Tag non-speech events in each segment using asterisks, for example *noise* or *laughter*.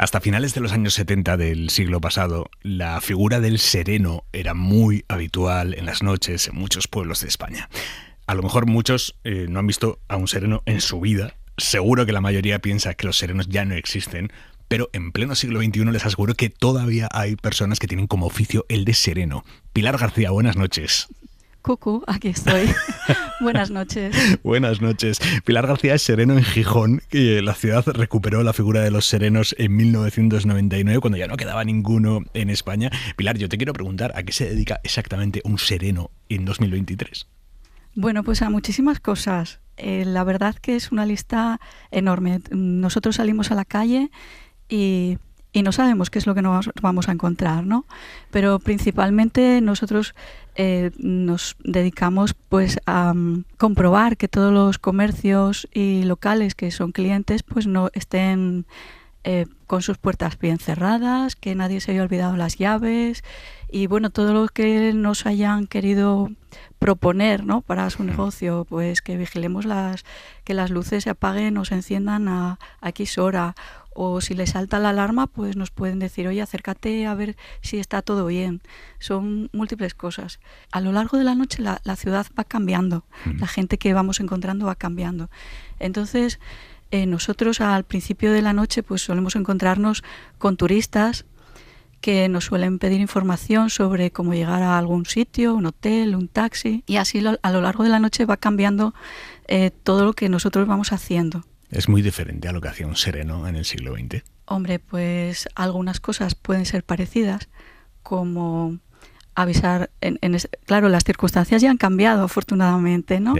Hasta finales de los años 70 del siglo pasado, la figura del sereno era muy habitual en las noches en muchos pueblos de España. A lo mejor muchos eh, no han visto a un sereno en su vida. Seguro que la mayoría piensa que los serenos ya no existen, pero en pleno siglo XXI les aseguro que todavía hay personas que tienen como oficio el de sereno. Pilar García, buenas noches. Cucu, aquí estoy. *laughs* Buenas noches. Buenas noches. Pilar García es sereno en Gijón, eh, la ciudad recuperó la figura de los serenos en 1999, cuando ya no quedaba ninguno en España. Pilar, yo te quiero preguntar, ¿a qué se dedica exactamente un sereno en 2023? Bueno, pues a muchísimas cosas. Eh, la verdad que es una lista enorme. Nosotros salimos a la calle y y no sabemos qué es lo que nos vamos a encontrar, ¿no? Pero principalmente nosotros eh, nos dedicamos pues a mm, comprobar que todos los comercios y locales que son clientes pues no estén eh, con sus puertas bien cerradas, que nadie se haya olvidado las llaves y bueno, todo lo que nos hayan querido proponer ¿no? para su negocio, pues que vigilemos las, que las luces se apaguen o se enciendan a, a X hora o si le salta la alarma, pues nos pueden decir, oye, acércate a ver si está todo bien. Son múltiples cosas. A lo largo de la noche la, ciudad va cambiando, la gente que vamos encontrando va cambiando. Entonces, eh, nosotros al principio de la noche pues solemos encontrarnos con turistas que nos suelen pedir información sobre cómo llegar a algún sitio, un hotel, un taxi, y así a lo largo de la noche va cambiando eh, todo lo que nosotros vamos haciendo es muy diferente a lo que hacía un sereno en el siglo XX. Hombre, pues algunas cosas pueden ser parecidas, como avisar, en, claro, las circunstancias ya han cambiado afortunadamente, ¿no?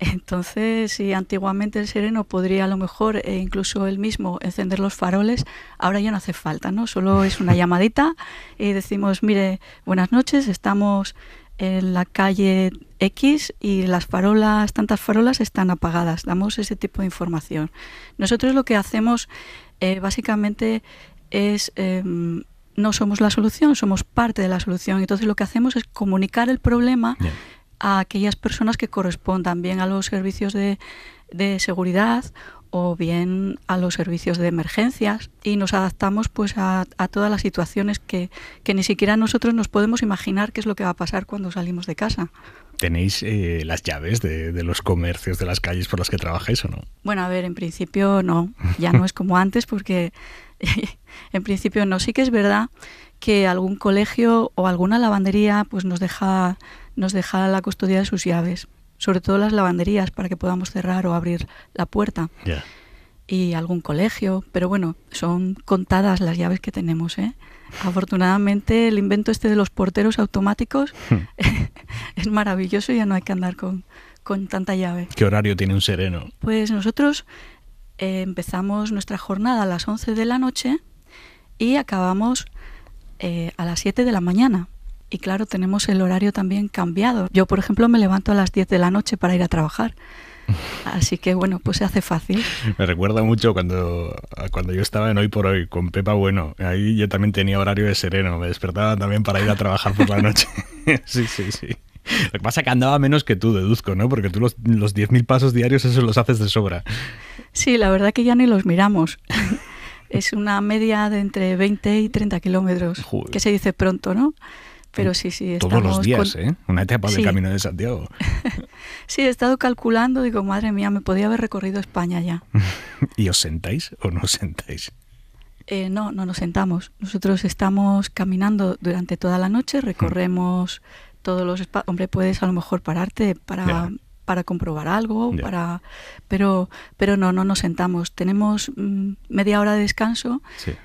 Entonces, si antiguamente el sereno podría a lo mejor e incluso él mismo encender los faroles, ahora ya no hace falta, ¿no? Solo es una *laughs* llamadita y decimos, mire, buenas noches, estamos en la calle y las farolas, tantas farolas están apagadas. Damos ese tipo de información. Nosotros lo que hacemos eh, básicamente es... Em, no somos la solución, somos parte de la solución. Entonces lo que hacemos es comunicar el problema a aquellas personas que correspondan bien a los servicios de, seguridad o bien a los servicios de emergencias y nos adaptamos pues a, a todas las situaciones que, ni siquiera nosotros nos podemos imaginar qué es lo que va a pasar cuando salimos de casa. ¿Tenéis eh, las llaves de, los comercios, de las calles por las que trabajáis o no? Bueno, a ver, en principio no, ya no es como antes porque *laughs* en principio no, sí que es verdad que algún colegio o alguna lavandería pues nos deja, nos deja la custodia de sus llaves, sobre todo las lavanderías para que podamos cerrar o abrir la puerta y algún colegio, pero bueno, son contadas las llaves que tenemos. ¿eh? Afortunadamente el invento este de los porteros automáticos hmm. *laughs* es maravilloso, ya no hay que andar con, con tanta llave. ¿Qué horario tiene un sereno? Pues nosotros eh, empezamos nuestra jornada a las 11 de la noche y acabamos eh, a las 7 de la mañana. Y claro, tenemos el horario también cambiado. Yo, por ejemplo, me levanto a las 10 de la noche para ir a trabajar Así que bueno, pues se hace fácil. Me recuerda mucho cuando, cuando yo estaba en Hoy por Hoy con Pepa Bueno. Ahí yo también tenía horario de sereno. Me despertaban también para ir a trabajar por la noche. *laughs* sí, sí, sí. Lo que pasa es que andaba menos que tú, deduzco, ¿no? Porque tú los, los 10.000 pasos diarios, eso los haces de sobra. Sí, la verdad que ya ni los miramos. *laughs* es una media de entre 20 y 30 kilómetros, que se dice pronto, ¿no? Pero sí, sí. Todos los días, ¿eh? Una etapa del Camino de Santiago. *laughs* Sí, he estado calculando, digo, madre mía, me podía haber recorrido España ya. *laughs* ¿Y os sentáis o no os sentáis? Eh, no, no nos sentamos. Nosotros estamos caminando durante toda la noche, recorremos todos los espacios. Hombre, puedes a lo mejor pararte para para comprobar algo, para pero pero no, no nos sentamos. Tenemos mm, media hora de descanso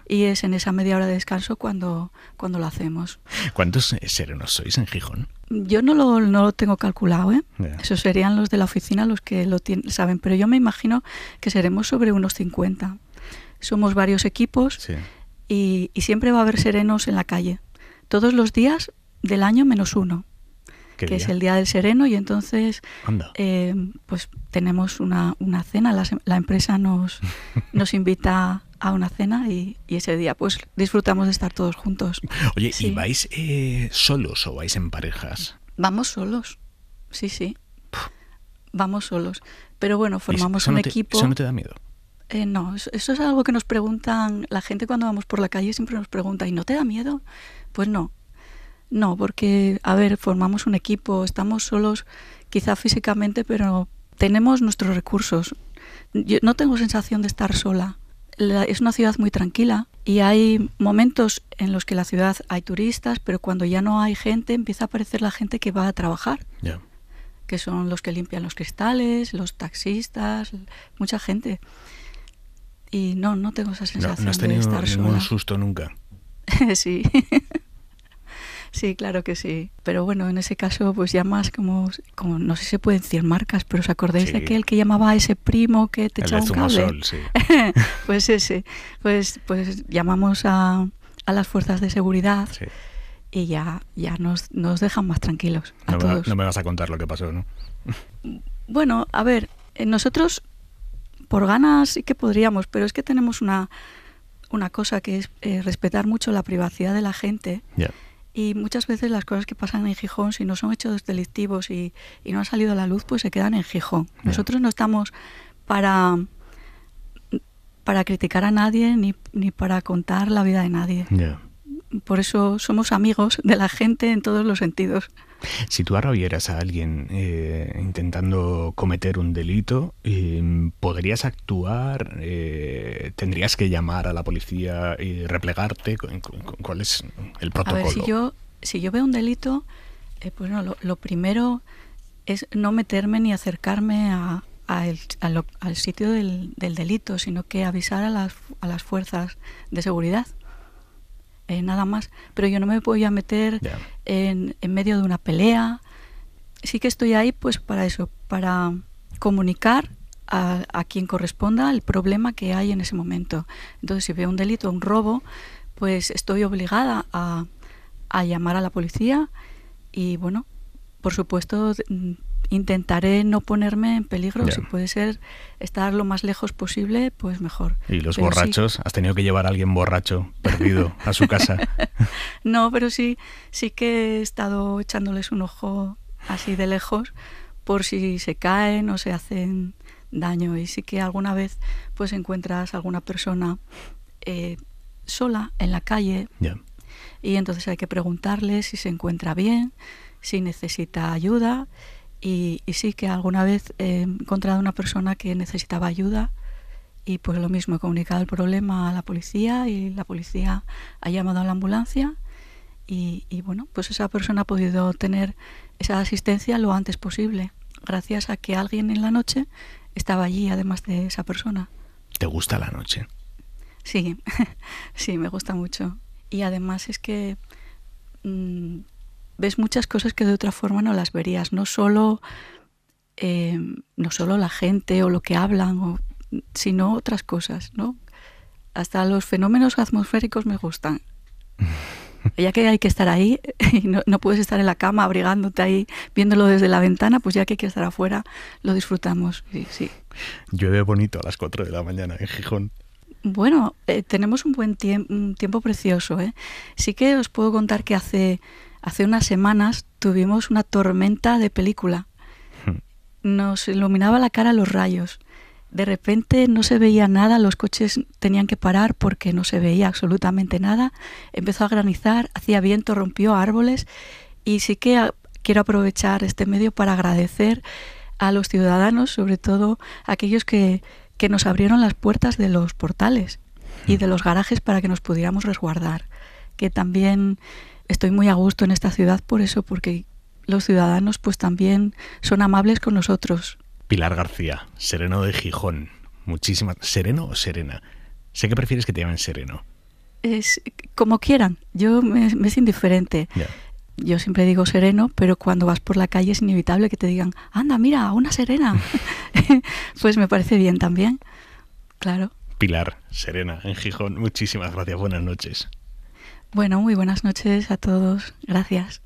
y es en esa media hora de descanso cuando cuando lo hacemos. ¿Cuántos serenos sois en Gijón? Yo no lo, no lo tengo calculado, ¿eh? Esos serían los de la oficina los que lo saben, pero yo me imagino que seremos sobre unos 50. Somos varios equipos y siempre va a haber serenos en la calle. Todos los días del año menos uno que es el Día del Sereno y entonces eh, pues tenemos una, cena, la, empresa nos, *laughs* nos invita a una cena y, ese día pues disfrutamos de estar todos juntos. *laughs* Oye, ¿y vais eh, solos o vais en parejas? Vamos solos, sí, sí. Vamos solos. Pero bueno, formamos un equipo. ¿Eso no te da miedo? Eh, no, eso, es algo que nos preguntan la gente cuando vamos por la calle, siempre nos pregunta, ¿y no te da miedo? Pues no, no, porque, a ver, formamos un equipo, estamos solos, quizá físicamente, pero tenemos nuestros recursos. no tengo sensación de estar sola. es una ciudad muy tranquila y hay momentos en los que la ciudad hay turistas, pero cuando ya no hay gente empieza a aparecer la gente que va a trabajar, que son los que limpian los cristales, los taxistas, mucha gente. Y no, no tengo esa sensación. No, no has tenido ningún susto nunca. *laughs* sí. Sí, claro que sí. Pero bueno, en ese caso, pues llamas como, como no sé si se pueden decir marcas, pero ¿os acordáis de aquel que llamaba a ese primo que te echaba un cable? Sol, sí. *laughs* pues ese. Pues, pues llamamos a, las fuerzas de seguridad. y ya, ya nos, nos dejan más tranquilos a no me, todos. no me vas a contar lo que pasó, ¿no? *laughs* Bueno, a ver, eh, nosotros por ganas sí que podríamos, pero es que tenemos una, una cosa que es eh, respetar mucho la privacidad de la gente. Ya. Y muchas veces las cosas que pasan en Gijón, si no son hechos delictivos y, y no han salido a la luz, pues se quedan en Gijón. Nosotros no estamos para, para criticar a nadie ni, ni para contar la vida de nadie por eso somos amigos de la gente en todos los sentidos. Si tú ahora vieras a alguien eh, intentando cometer un delito, em, ¿podrías actuar? Eh, ¿Tendrías que llamar a la policía y replegarte? ¿Cuál es el protocolo? si, yo, veo un delito, eh, pues lo, primero es no meterme ni acercarme al sitio del, delito, sino que avisar a las fuerzas de seguridad eh, nada más, pero yo no me voy a meter en, medio de una pelea. Sí que estoy ahí pues para eso, para comunicar a, quien corresponda el problema que hay en ese momento. Entonces, si veo un delito, un robo, pues estoy obligada a, a llamar a la policía y, bueno, por supuesto, intentaré no ponerme en peligro. Si puede ser estar lo más lejos posible, pues mejor. ¿Y los borrachos? ¿Has tenido que llevar a alguien borracho, perdido, a su casa? *laughs* no, pero sí, sí que he estado echándoles un ojo así de lejos por si se caen o se hacen daño. Y sí que alguna vez pues encuentras alguna persona eh, sola en la calle. Y entonces hay que preguntarle si se encuentra bien, si necesita ayuda y, sí que alguna vez eh, he encontrado una persona que necesitaba ayuda y pues lo mismo, he comunicado el problema a la policía y la policía ha llamado a la ambulancia y, bueno, pues esa persona ha podido tener esa asistencia lo antes posible, gracias a que alguien en la noche estaba allí, además de esa persona. ¿Te gusta la noche? Sí, *laughs* sí, me gusta mucho. Y además es que mm, ves muchas cosas que de otra forma no las verías, no solo, eh, no solo la gente o lo que hablan, sino otras cosas, ¿no? Hasta los fenómenos atmosféricos me gustan. *laughs* Ya que hay que estar ahí y no, puedes estar en la cama abrigándote ahí viéndolo desde la ventana, pues ya que hay que estar afuera, lo disfrutamos. Sí, sí. Llueve bonito a las 4 de la mañana en Gijón. Bueno, eh, tenemos un buen tiempo, un tiempo precioso. ¿eh? Sí que os puedo contar que hace hace unas semanas tuvimos una tormenta de película. Hmm. Nos iluminaba la cara los rayos. De repente no se veía nada, los coches tenían que parar porque no se veía absolutamente nada. Empezó a granizar, hacía viento, rompió árboles y sí que quiero aprovechar este medio para agradecer a los ciudadanos, sobre todo aquellos que, que nos abrieron las puertas de los portales y de hmm. los garajes para que nos pudiéramos resguardar, que también estoy muy a gusto en esta ciudad por eso, porque los ciudadanos pues también son amables con nosotros. Pilar García, Sereno de Gijón. Muchísimas. ¿Sereno o Serena? Sé que prefieres que te llamen Sereno. Es como quieran. Yo me, es indiferente. Yo siempre digo sereno, pero cuando vas por la calle es inevitable que te digan, anda, mira, una serena. *laughs* *laughs* pues me parece bien también. Claro. Pilar, Serena, en Gijón, muchísimas gracias. Buenas noches. Bueno, muy buenas noches a todos. Gracias.